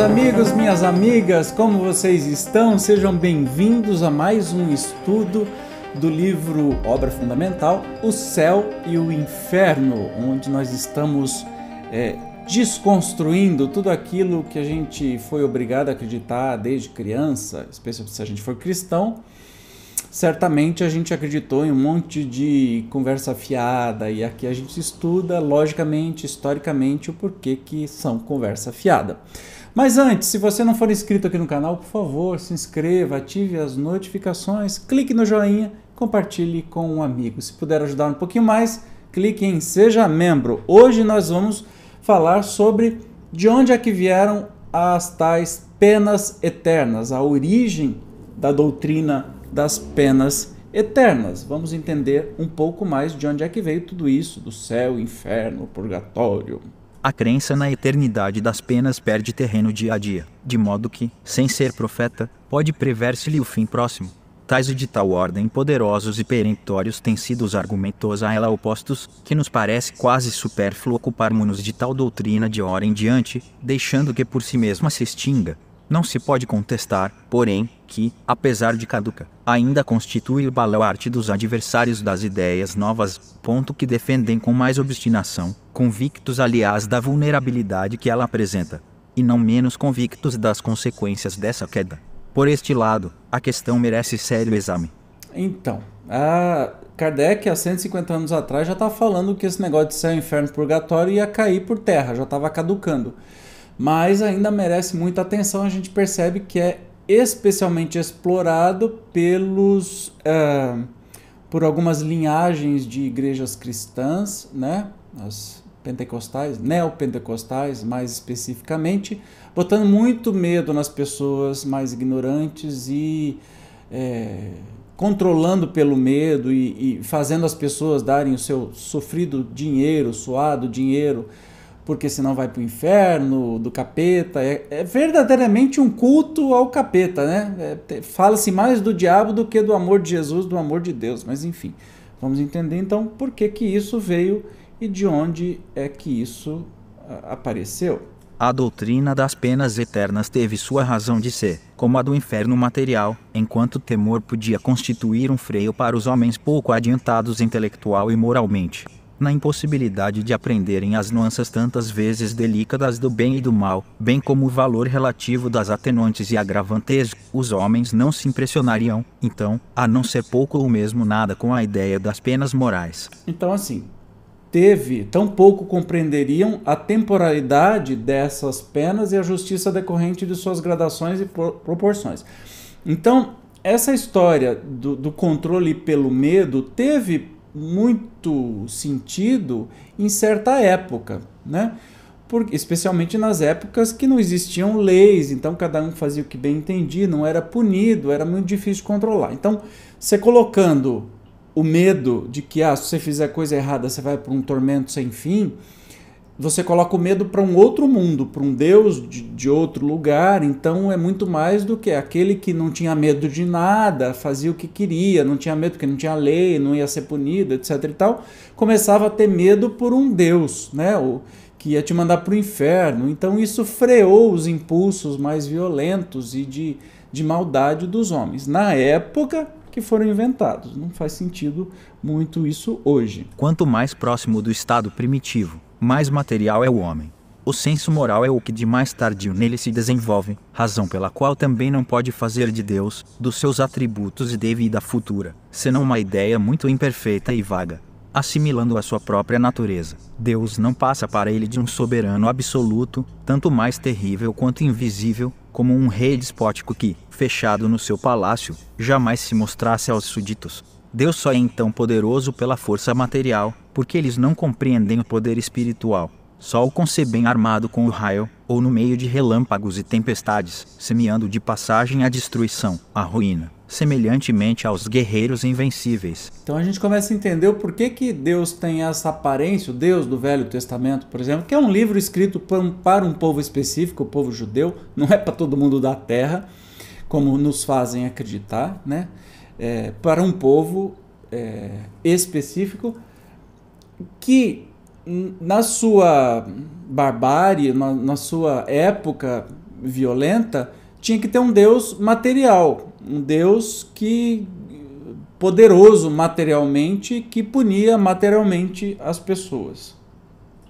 Meus amigos, minhas amigas, como vocês estão? Sejam bem-vindos a mais um estudo do livro Obra Fundamental, O Céu e o Inferno, onde nós estamos é, desconstruindo tudo aquilo que a gente foi obrigado a acreditar desde criança, especialmente se a gente for cristão. Certamente a gente acreditou em um monte de conversa fiada e aqui a gente estuda logicamente, historicamente, o porquê que são conversa fiada. Mas antes, se você não for inscrito aqui no canal, por favor, se inscreva, ative as notificações, clique no joinha, compartilhe com um amigo. Se puder ajudar um pouquinho mais, clique em Seja Membro. Hoje nós vamos falar sobre de onde é que vieram as tais penas eternas, a origem da doutrina das penas eternas. Vamos entender um pouco mais de onde é que veio tudo isso, do céu, inferno, purgatório, a crença na eternidade das penas perde terreno dia a dia, de modo que, sem ser profeta, pode prever-se-lhe o fim próximo. Tais e de tal ordem poderosos e peremptórios têm sido os argumentos a ela opostos, que nos parece quase supérfluo ocuparmos-nos de tal doutrina de hora em diante, deixando que por si mesma se extinga. Não se pode contestar, porém, que, apesar de caduca, ainda constitui o baluarte dos adversários das ideias novas, ponto que defendem com mais obstinação, convictos aliás da vulnerabilidade que ela apresenta, e não menos convictos das consequências dessa queda. Por este lado, a questão merece sério exame. Então, a Kardec, há 150 anos atrás, já estava tá falando que esse negócio de céu, inferno, purgatório ia cair por terra, já estava caducando mas ainda merece muita atenção. A gente percebe que é especialmente explorado pelos eh, por algumas linhagens de igrejas cristãs, né? As pentecostais, neopentecostais mais especificamente, botando muito medo nas pessoas mais ignorantes e é, controlando pelo medo e, e, fazendo as pessoas darem o seu sofrido dinheiro, suado dinheiro porque senão vai para o inferno, do capeta. É, é, verdadeiramente um culto ao capeta, né? É, Fala-se mais do diabo do que do amor de Jesus, do amor de Deus. Mas enfim, vamos entender então por que, que isso veio e de onde é que isso apareceu. A doutrina das penas eternas teve sua razão de ser, como a do inferno material, enquanto o temor podia constituir um freio para os homens pouco adiantados intelectual e moralmente na impossibilidade de aprenderem as nuances tantas vezes delicadas do bem e do mal, bem como o valor relativo das atenuantes e agravantes, os homens não se impressionariam, então, a não ser pouco ou mesmo nada com a ideia das penas morais. Então, assim, teve, tão pouco compreenderiam a temporalidade dessas penas e a justiça decorrente de suas gradações e proporções. Então, essa história do, do controle pelo medo teve muito sentido em certa época, né? especialmente nas épocas que não existiam leis, então cada um fazia o que bem entendia, não era punido, era muito difícil controlar. Então, você colocando o medo de que ah, se você fizer coisa errada você vai para um tormento sem fim, você coloca o medo para um outro mundo, para um Deus de, de, outro lugar. Então é muito mais do que aquele que não tinha medo de nada, fazia o que queria, não tinha medo porque não tinha lei, não ia ser punido, etc. e tal, começava a ter medo por um Deus, né? O, que ia te mandar para o inferno. Então isso freou os impulsos mais violentos e de, de maldade dos homens. Na época, que foram inventados. Não faz sentido muito isso hoje. Quanto mais próximo do estado primitivo mais material é o homem. O senso moral é o que de mais tardio nele se desenvolve, razão pela qual também não pode fazer de Deus, dos seus atributos e de vida futura, senão uma ideia muito imperfeita e vaga assimilando a sua própria natureza. Deus não passa para ele de um soberano absoluto, tanto mais terrível quanto invisível, como um rei despótico que, fechado no seu palácio, jamais se mostrasse aos súditos. Deus só é então poderoso pela força material, porque eles não compreendem o poder espiritual. Só o concebem armado com o raio, ou no meio de relâmpagos e tempestades, semeando de passagem a destruição, a ruína, semelhantemente aos guerreiros invencíveis. Então a gente começa a entender o porquê que Deus tem essa aparência, o Deus do Velho Testamento, por exemplo, que é um livro escrito para um povo específico, o povo judeu, não é para todo mundo da terra, como nos fazem acreditar, né? é, para um povo é, específico que hum, na sua barbárie, na, na, sua época violenta, tinha que ter um Deus material, um Deus que poderoso materialmente, que punia materialmente as pessoas.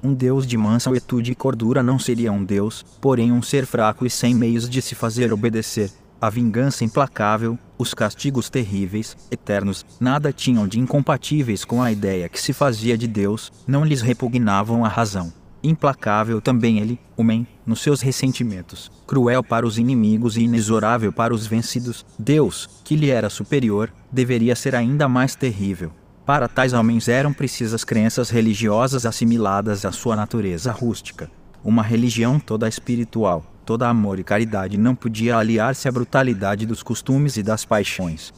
Um Deus de mansa etude e cordura não seria um Deus, porém um ser fraco e sem meios de se fazer obedecer. A vingança implacável, os castigos terríveis, eternos, nada tinham de incompatíveis com a ideia que se fazia de Deus, não lhes repugnavam a razão. Implacável também ele, homem, nos seus ressentimentos, cruel para os inimigos e inexorável para os vencidos, Deus, que lhe era superior, deveria ser ainda mais terrível. Para tais homens eram precisas crenças religiosas assimiladas à sua natureza rústica, uma religião toda espiritual, todo amor e caridade não podia aliar-se à brutalidade dos costumes e das paixões.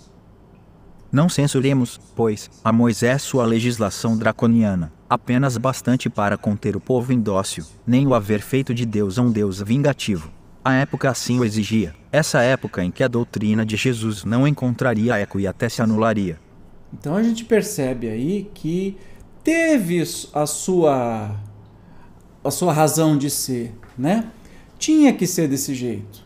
Não censuremos, pois, a Moisés sua legislação draconiana, apenas bastante para conter o povo indócil, nem o haver feito de Deus a um Deus vingativo. A época assim o exigia, essa época em que a doutrina de Jesus não encontraria eco e até se anularia. Então a gente percebe aí que teve a sua a sua razão de ser, né? Tinha que ser desse jeito.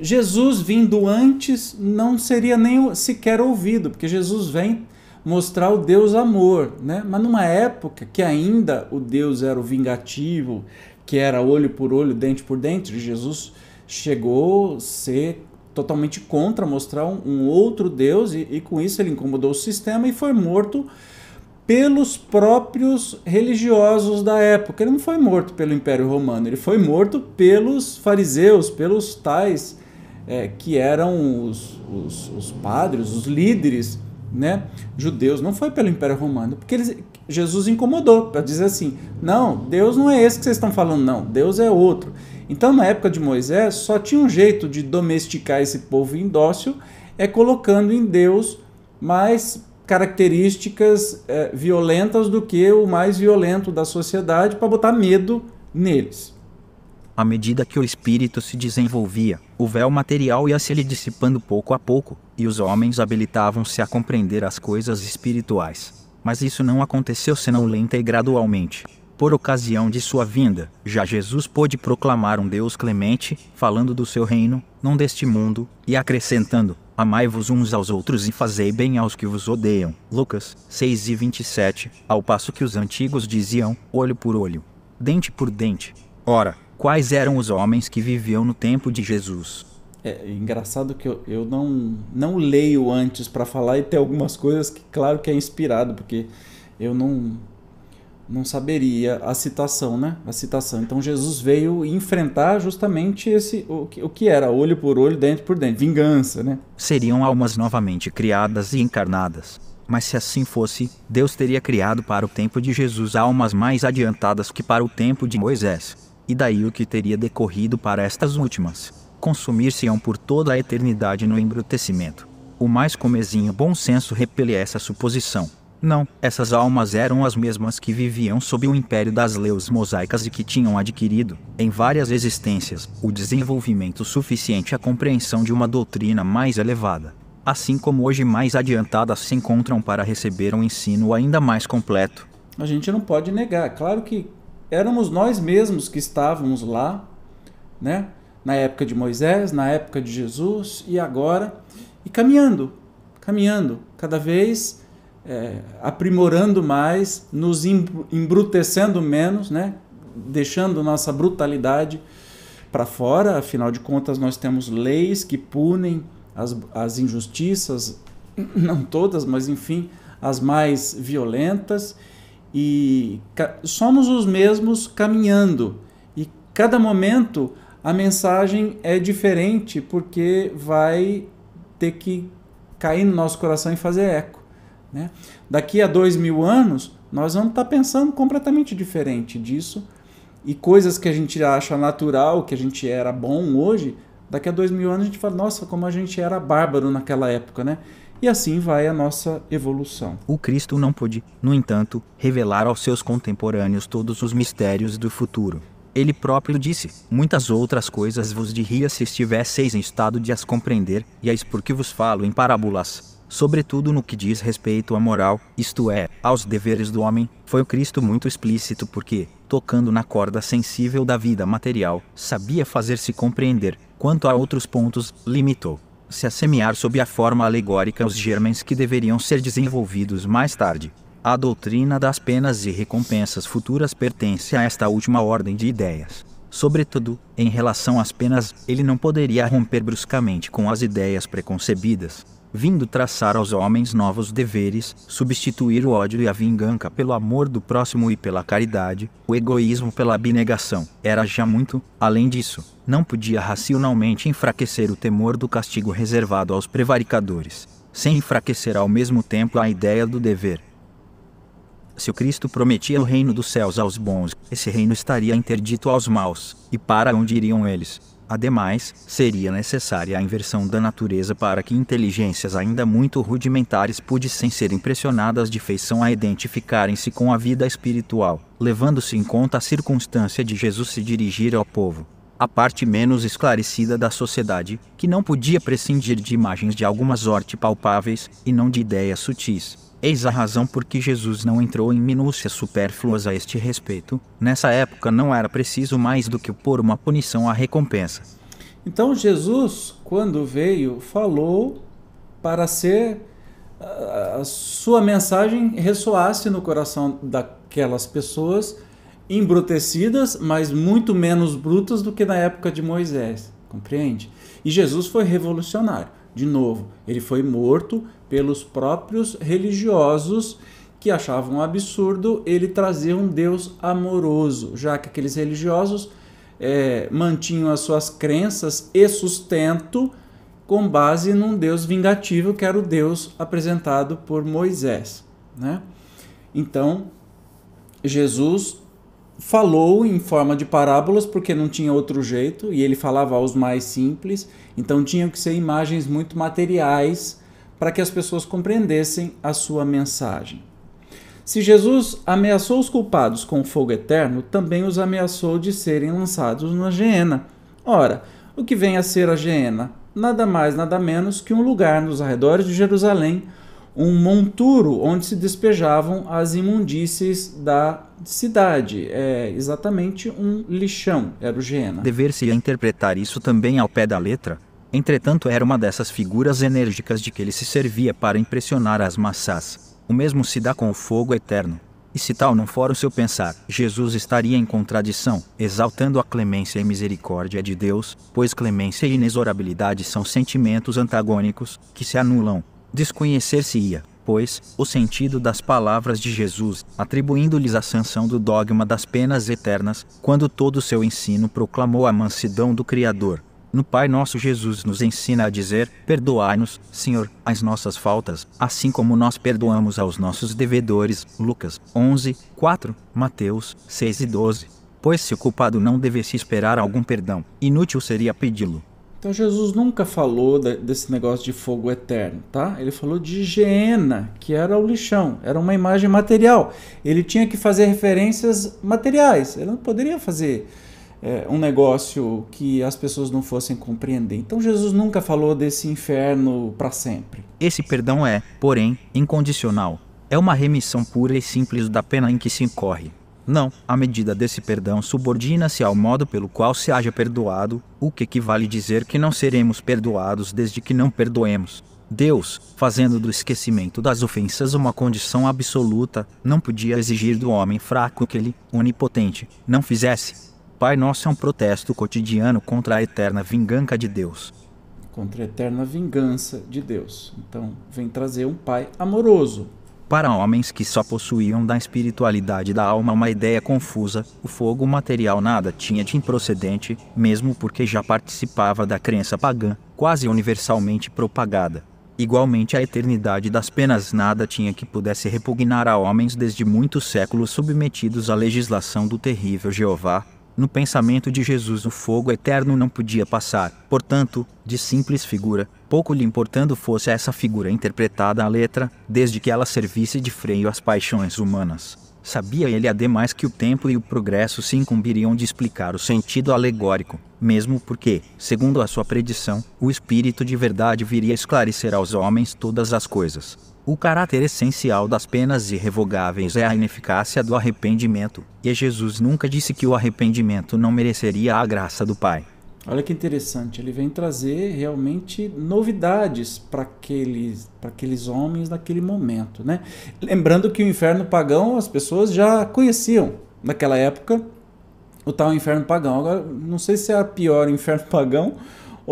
Jesus vindo antes não seria nem sequer ouvido, porque Jesus vem mostrar o Deus amor, né? Mas numa época que ainda o Deus era o vingativo, que era olho por olho, dente por dente, Jesus chegou a ser totalmente contra mostrar um, outro Deus e, e, com isso ele incomodou o sistema e foi morto pelos próprios religiosos da época. Ele não foi morto pelo Império Romano, ele foi morto pelos fariseus, pelos tais é, que eram os, os, os, padres, os líderes né, judeus. Não foi pelo Império Romano, porque eles, Jesus incomodou para dizer assim: não, Deus não é esse que vocês estão falando, não, Deus é outro. Então, na época de Moisés, só tinha um jeito de domesticar esse povo indócil é colocando em Deus mais características é, violentas do que o mais violento da sociedade para botar medo neles. À medida que o espírito se desenvolvia, o véu material ia se lhe dissipando pouco a pouco, e os homens habilitavam-se a compreender as coisas espirituais. Mas isso não aconteceu senão lenta e gradualmente. Por ocasião de sua vinda, já Jesus pôde proclamar um Deus clemente, falando do seu reino, não deste mundo, e acrescentando: Amai-vos uns aos outros e fazei bem aos que vos odeiam. Lucas 6 e 27. Ao passo que os antigos diziam, olho por olho, dente por dente. Ora, quais eram os homens que viviam no tempo de Jesus? É, é engraçado que eu, eu não, não leio antes para falar e tem algumas coisas que, claro, que é inspirado, porque eu não, não saberia a citação, né? A citação. Então Jesus veio enfrentar justamente esse o que, o que era olho por olho, dente por dente, vingança, né? Seriam almas novamente criadas e encarnadas. Mas se assim fosse, Deus teria criado para o tempo de Jesus almas mais adiantadas que para o tempo de Moisés. E daí o que teria decorrido para estas últimas? Consumir-se-ão por toda a eternidade no embrutecimento. O mais comezinho bom senso repele essa suposição não, essas almas eram as mesmas que viviam sob o império das leus mosaicas e que tinham adquirido, em várias existências, o desenvolvimento suficiente à compreensão de uma doutrina mais elevada. Assim como hoje mais adiantadas se encontram para receber um ensino ainda mais completo. A gente não pode negar, claro que éramos nós mesmos que estávamos lá, né? Na época de Moisés, na época de Jesus e agora, e caminhando, caminhando cada vez é, aprimorando mais, nos embrutecendo menos, né? deixando nossa brutalidade para fora. Afinal de contas, nós temos leis que punem as, as injustiças, não todas, mas enfim, as mais violentas. E somos os mesmos caminhando. E cada momento a mensagem é diferente, porque vai ter que cair no nosso coração e fazer eco. Né? Daqui a dois mil anos, nós vamos estar tá pensando completamente diferente disso e coisas que a gente acha natural, que a gente era bom hoje, daqui a dois mil anos a gente fala, nossa, como a gente era bárbaro naquela época, né? E assim vai a nossa evolução. O Cristo não pôde, no entanto, revelar aos seus contemporâneos todos os mistérios do futuro. Ele próprio disse: Muitas outras coisas vos diria se estivesseis em estado de as compreender, e eis porque vos falo em parábolas sobretudo no que diz respeito à moral, isto é, aos deveres do homem, foi o Cristo muito explícito porque, tocando na corda sensível da vida material, sabia fazer-se compreender, quanto a outros pontos, limitou-se a semear sob a forma alegórica os germens que deveriam ser desenvolvidos mais tarde. A doutrina das penas e recompensas futuras pertence a esta última ordem de ideias. Sobretudo, em relação às penas, ele não poderia romper bruscamente com as ideias preconcebidas, vindo traçar aos homens novos deveres, substituir o ódio e a vingança pelo amor do próximo e pela caridade, o egoísmo pela abnegação. Era já muito, além disso, não podia racionalmente enfraquecer o temor do castigo reservado aos prevaricadores, sem enfraquecer ao mesmo tempo a ideia do dever. Se o Cristo prometia o reino dos céus aos bons, esse reino estaria interdito aos maus, e para onde iriam eles? Ademais, seria necessária a inversão da natureza para que inteligências ainda muito rudimentares pudessem ser impressionadas de feição a identificarem-se com a vida espiritual, levando-se em conta a circunstância de Jesus se dirigir ao povo. A parte menos esclarecida da sociedade, que não podia prescindir de imagens de alguma sorte palpáveis, e não de ideias sutis, Eis a razão por que Jesus não entrou em minúcias supérfluas a este respeito. Nessa época não era preciso mais do que pôr uma punição à recompensa. Então Jesus, quando veio, falou para ser ah, a sua mensagem ressoasse no coração daquelas pessoas embrutecidas, mas muito menos brutas do que na época de Moisés, compreende? E Jesus foi revolucionário. De novo, ele foi morto pelos próprios religiosos que achavam absurdo ele trazer um Deus amoroso, já que aqueles religiosos é, mantinham as suas crenças e sustento com base num Deus vingativo, que era o Deus apresentado por Moisés. Né? Então, Jesus falou em forma de parábolas porque não tinha outro jeito e ele falava aos mais simples, então tinham que ser imagens muito materiais para que as pessoas compreendessem a sua mensagem. Se Jesus ameaçou os culpados com fogo eterno, também os ameaçou de serem lançados na geena. Ora, o que vem a ser a geena? Nada mais, nada menos que um lugar nos arredores de Jerusalém, um monturo onde se despejavam as imundícies da cidade. É exatamente um lixão, era o geena. Dever-se interpretar isso também ao pé da letra? Entretanto, era uma dessas figuras enérgicas de que ele se servia para impressionar as massas. O mesmo se dá com o fogo eterno. E se tal não for o seu pensar, Jesus estaria em contradição, exaltando a clemência e misericórdia de Deus, pois clemência e inexorabilidade são sentimentos antagônicos, que se anulam. Desconhecer-se-ia, pois, o sentido das palavras de Jesus, atribuindo-lhes a sanção do dogma das penas eternas, quando todo o seu ensino proclamou a mansidão do Criador. No Pai Nosso Jesus nos ensina a dizer: Perdoai-nos, Senhor, as nossas faltas, assim como nós perdoamos aos nossos devedores. Lucas 11, 4, Mateus 6 e 12. Pois se o culpado não devesse esperar algum perdão, inútil seria pedi-lo. Então Jesus nunca falou desse negócio de fogo eterno, tá? Ele falou de higiena, que era o lixão, era uma imagem material. Ele tinha que fazer referências materiais, ele não poderia fazer é, um negócio que as pessoas não fossem compreender. Então Jesus nunca falou desse inferno para sempre. Esse perdão é, porém, incondicional. É uma remissão pura e simples da pena em que se incorre. Não, a medida desse perdão subordina-se ao modo pelo qual se haja perdoado, o que equivale dizer que não seremos perdoados desde que não perdoemos. Deus, fazendo do esquecimento das ofensas uma condição absoluta, não podia exigir do homem fraco que ele, onipotente, não fizesse. Pai Nosso é um protesto cotidiano contra a eterna vingança de Deus. Contra a eterna vingança de Deus. Então, vem trazer um Pai amoroso. Para homens que só possuíam da espiritualidade da alma uma ideia confusa, o fogo material nada tinha de improcedente, mesmo porque já participava da crença pagã, quase universalmente propagada. Igualmente, a eternidade das penas nada tinha que pudesse repugnar a homens desde muitos séculos submetidos à legislação do terrível Jeová, no pensamento de Jesus, o fogo eterno não podia passar, portanto, de simples figura, pouco lhe importando fosse essa figura interpretada à letra, desde que ela servisse de freio às paixões humanas. Sabia ele ademais que o tempo e o progresso se incumbiriam de explicar o sentido alegórico, mesmo porque, segundo a sua predição, o Espírito de verdade viria esclarecer aos homens todas as coisas. O caráter essencial das penas irrevogáveis é a ineficácia do arrependimento, e Jesus nunca disse que o arrependimento não mereceria a graça do Pai. Olha que interessante, ele vem trazer realmente novidades para aqueles, aqueles homens naquele momento. Né? Lembrando que o inferno pagão as pessoas já conheciam naquela época, o tal inferno pagão. Agora, não sei se é a pior inferno pagão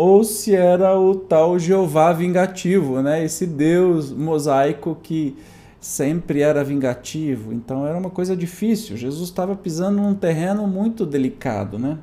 ou se era o tal Jeová vingativo, né? Esse Deus mosaico que sempre era vingativo. Então era uma coisa difícil. Jesus estava pisando num terreno muito delicado, né?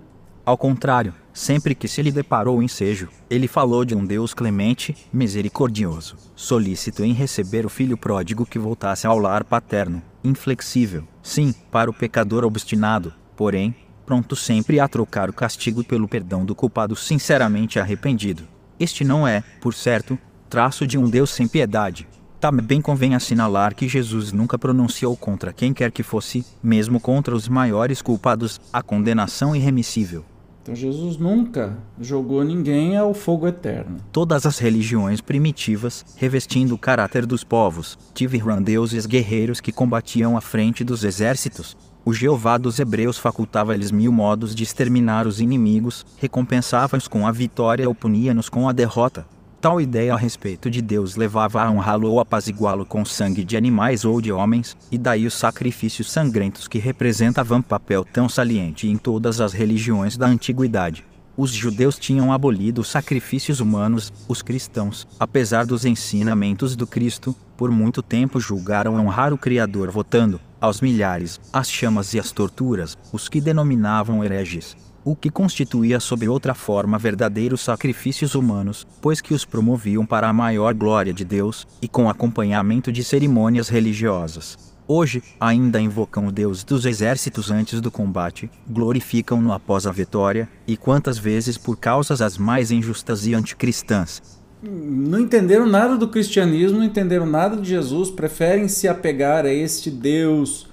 Ao contrário, sempre que se lhe deparou o ensejo, ele falou de um Deus clemente, misericordioso, solícito em receber o filho pródigo que voltasse ao lar paterno, inflexível, sim, para o pecador obstinado, porém, pronto sempre a trocar o castigo pelo perdão do culpado sinceramente arrependido. Este não é, por certo, traço de um Deus sem piedade. Também convém assinalar que Jesus nunca pronunciou contra quem quer que fosse, mesmo contra os maiores culpados, a condenação irremissível. Então Jesus nunca jogou ninguém ao fogo eterno. Todas as religiões primitivas, revestindo o caráter dos povos, tiveram deuses guerreiros que combatiam à frente dos exércitos, o Jeová dos Hebreus facultava-lhes mil modos de exterminar os inimigos, recompensava-os com a vitória ou punia-nos com a derrota. Tal ideia a respeito de Deus levava a honrá-lo ou apaziguá-lo com sangue de animais ou de homens, e daí os sacrifícios sangrentos que representavam papel tão saliente em todas as religiões da antiguidade. Os judeus tinham abolido os sacrifícios humanos, os cristãos, apesar dos ensinamentos do Cristo, por muito tempo julgaram honrar o Criador votando, aos milhares, as chamas e as torturas, os que denominavam hereges. O que constituía sob outra forma verdadeiros sacrifícios humanos, pois que os promoviam para a maior glória de Deus, e com acompanhamento de cerimônias religiosas. Hoje, ainda invocam o Deus dos exércitos antes do combate, glorificam-no após a vitória, e quantas vezes por causas as mais injustas e anticristãs, não entenderam nada do cristianismo, não entenderam nada de Jesus, preferem se apegar a este Deus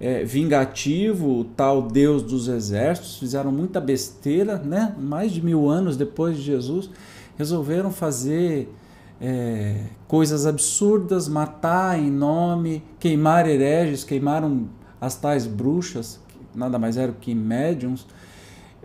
é, vingativo, o tal Deus dos exércitos, fizeram muita besteira, né? Mais de mil anos depois de Jesus, resolveram fazer é, coisas absurdas, matar em nome, queimar hereges, queimaram as tais bruxas, que nada mais eram que médiums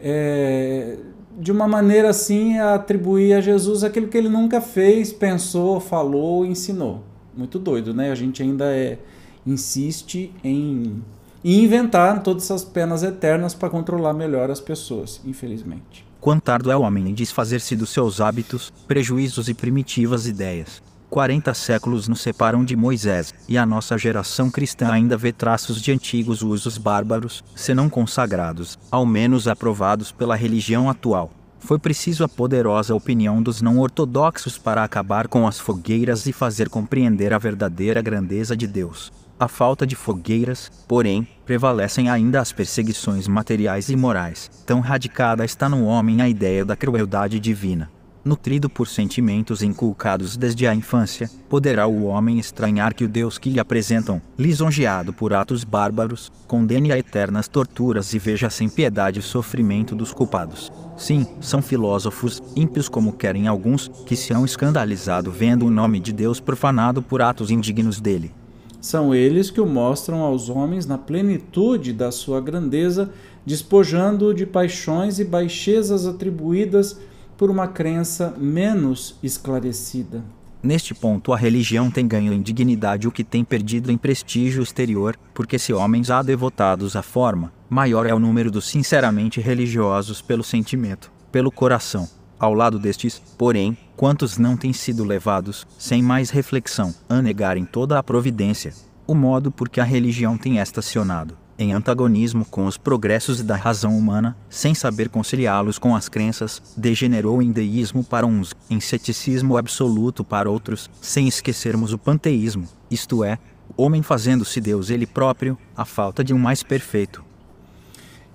é, de uma maneira assim, a atribuir a Jesus aquilo que ele nunca fez, pensou, falou, ensinou. Muito doido, né? A gente ainda é, insiste em inventar todas essas penas eternas para controlar melhor as pessoas, infelizmente. Quanto tardo é o homem em desfazer-se dos seus hábitos, prejuízos e primitivas ideias. 40 séculos nos separam de Moisés, e a nossa geração cristã ainda vê traços de antigos usos bárbaros, se não consagrados, ao menos aprovados pela religião atual. Foi preciso a poderosa opinião dos não ortodoxos para acabar com as fogueiras e fazer compreender a verdadeira grandeza de Deus. A falta de fogueiras, porém, prevalecem ainda as perseguições materiais e morais. Tão radicada está no homem a ideia da crueldade divina nutrido por sentimentos inculcados desde a infância, poderá o homem estranhar que o Deus que lhe apresentam, lisonjeado por atos bárbaros, condene a eternas torturas e veja sem piedade o sofrimento dos culpados. Sim, são filósofos, ímpios como querem alguns, que se hão escandalizado vendo o nome de Deus profanado por atos indignos dele. São eles que o mostram aos homens na plenitude da sua grandeza, despojando-o de paixões e baixezas atribuídas por uma crença menos esclarecida. Neste ponto, a religião tem ganho em dignidade o que tem perdido em prestígio exterior, porque se homens há devotados à forma, maior é o número dos sinceramente religiosos pelo sentimento, pelo coração. Ao lado destes, porém, quantos não têm sido levados, sem mais reflexão, a negarem toda a providência, o modo por que a religião tem estacionado em antagonismo com os progressos da razão humana, sem saber conciliá-los com as crenças, degenerou em deísmo para uns, em ceticismo absoluto para outros, sem esquecermos o panteísmo, isto é, o homem fazendo-se Deus ele próprio, a falta de um mais perfeito.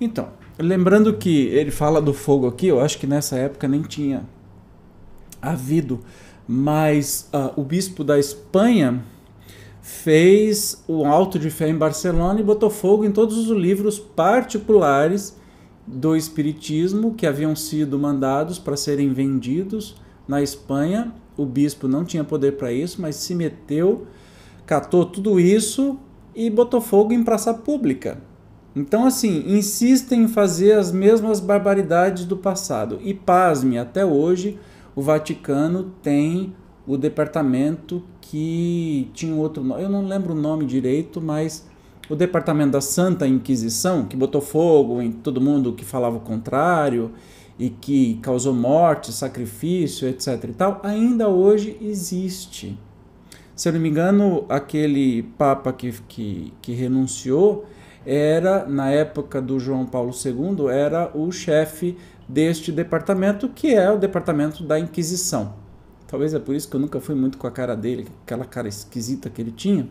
Então, lembrando que ele fala do fogo aqui, eu acho que nessa época nem tinha havido, mas uh, o bispo da Espanha fez o Alto de Fé em Barcelona e botou fogo em todos os livros particulares do Espiritismo que haviam sido mandados para serem vendidos na Espanha. O bispo não tinha poder para isso, mas se meteu, catou tudo isso e botou fogo em praça pública. Então, assim, insistem em fazer as mesmas barbaridades do passado. E pasme, até hoje o Vaticano tem o departamento que tinha outro nome, eu não lembro o nome direito, mas o departamento da Santa Inquisição, que botou fogo em todo mundo que falava o contrário e que causou morte, sacrifício, etc e tal, ainda hoje existe. Se eu não me engano, aquele papa que, que, que renunciou era, na época do João Paulo II, era o chefe deste departamento, que é o departamento da Inquisição. Talvez é por isso que eu nunca fui muito com a cara dele, aquela cara esquisita que ele tinha.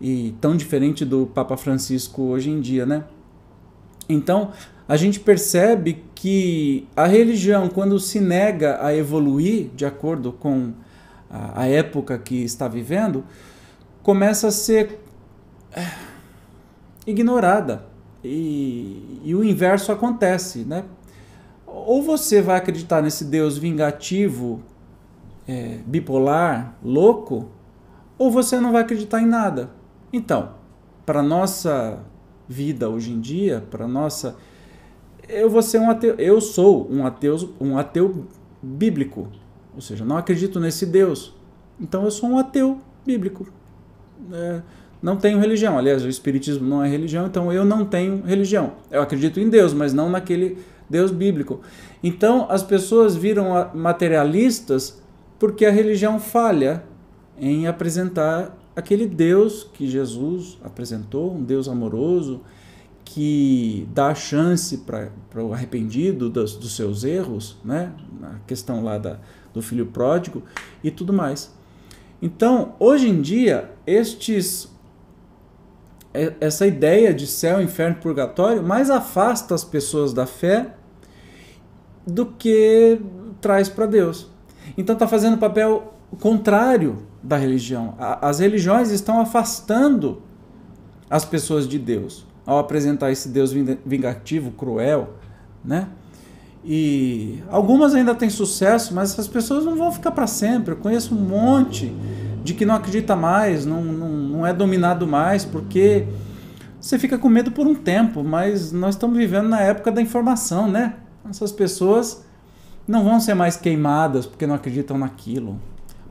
E tão diferente do Papa Francisco hoje em dia, né? Então, a gente percebe que a religião, quando se nega a evoluir de acordo com a época que está vivendo, começa a ser é, ignorada. E, e, o inverso acontece, né? Ou você vai acreditar nesse Deus vingativo é, bipolar, louco, ou você não vai acreditar em nada. Então, para nossa vida hoje em dia, para nossa eu vou ser um ateu, eu sou um ateu, um ateu bíblico, ou seja, não acredito nesse Deus. Então eu sou um ateu bíblico. É, não tenho religião. Aliás, o espiritismo não é religião, então eu não tenho religião. Eu acredito em Deus, mas não naquele Deus bíblico. Então as pessoas viram materialistas porque a religião falha em apresentar aquele Deus que Jesus apresentou, um Deus amoroso, que dá chance para o arrependido dos, dos, seus erros, né? Na questão lá da, do filho pródigo e tudo mais. Então, hoje em dia, estes é, essa ideia de céu, inferno, purgatório mais afasta as pessoas da fé do que traz para Deus. Então está fazendo o papel contrário da religião. As religiões estão afastando as pessoas de Deus ao apresentar esse Deus vingativo, cruel, né? E algumas ainda têm sucesso, mas essas pessoas não vão ficar para sempre. Eu conheço um monte de que não acredita mais, não, não, não é dominado mais, porque você fica com medo por um tempo, mas nós estamos vivendo na época da informação, né? Essas pessoas não vão ser mais queimadas porque não acreditam naquilo.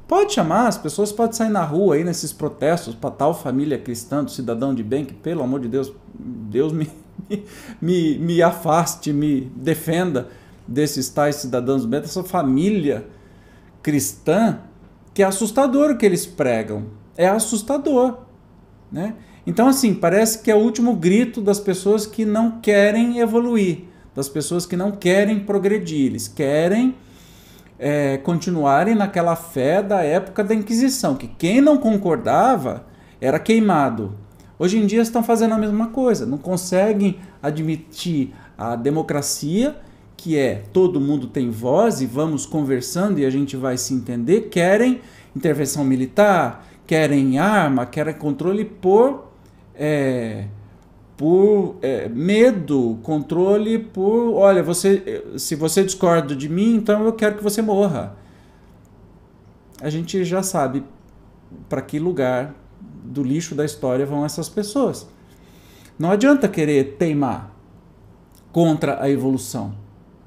Pode chamar, as pessoas podem sair na rua aí nesses protestos para tal família cristã, do cidadão de bem, que pelo amor de Deus, Deus me, me, me afaste, me defenda desses tais cidadãos do bem, dessa família cristã, que é assustador o que eles pregam. É assustador. Né? Então, assim, parece que é o último grito das pessoas que não querem evoluir das pessoas que não querem progredir, eles querem é, continuarem naquela fé da época da Inquisição, que quem não concordava era queimado. Hoje em dia estão fazendo a mesma coisa, não conseguem admitir a democracia, que é todo mundo tem voz e vamos conversando e a gente vai se entender, querem intervenção militar, querem arma, querem controle por é, por é, medo, controle, por olha, você se você discorda de mim, então eu quero que você morra. A gente já sabe para que lugar do lixo da história vão essas pessoas. Não adianta querer teimar contra a evolução,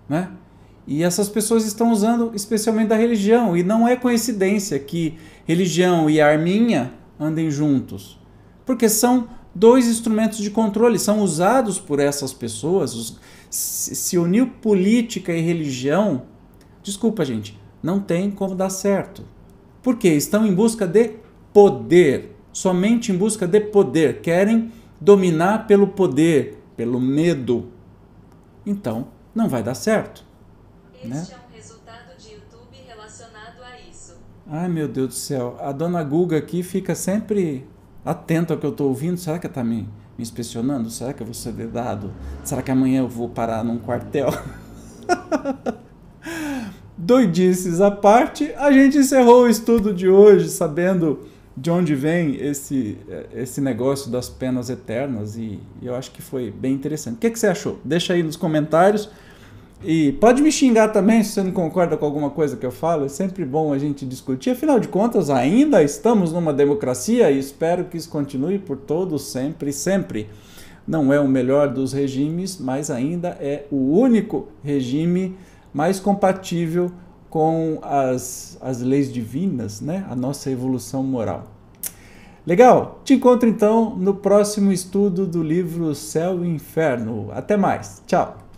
né? E essas pessoas estão usando especialmente da religião, e não é coincidência que religião e arminha andem juntos, porque são dois instrumentos de controle são usados por essas pessoas. Se uniu política e religião, desculpa, gente, não tem como dar certo. Porque estão em busca de poder, somente em busca de poder, querem dominar pelo poder, pelo medo. Então, não vai dar certo. Este né? é um resultado de YouTube relacionado a isso. Ai, meu Deus do céu, a dona Guga aqui fica sempre atento ao que eu estou ouvindo? Será que está me, me inspecionando? Será que eu vou ser vedado? Será que amanhã eu vou parar num quartel? Doidices à parte, a gente encerrou o estudo de hoje sabendo de onde vem esse, eh, esse negócio das penas eternas e, e eu acho que foi bem interessante. O que, que você achou? Deixa aí nos comentários. E pode me xingar também se você não concorda com alguma coisa que eu falo, é sempre bom a gente discutir. Afinal de contas, ainda estamos numa democracia e espero que isso continue por todos sempre, sempre. Não é o melhor dos regimes, mas ainda é o único regime mais compatível com as, as leis divinas, né? A nossa evolução moral. Legal? Te encontro então no próximo estudo do livro Céu e Inferno. Até mais. Tchau.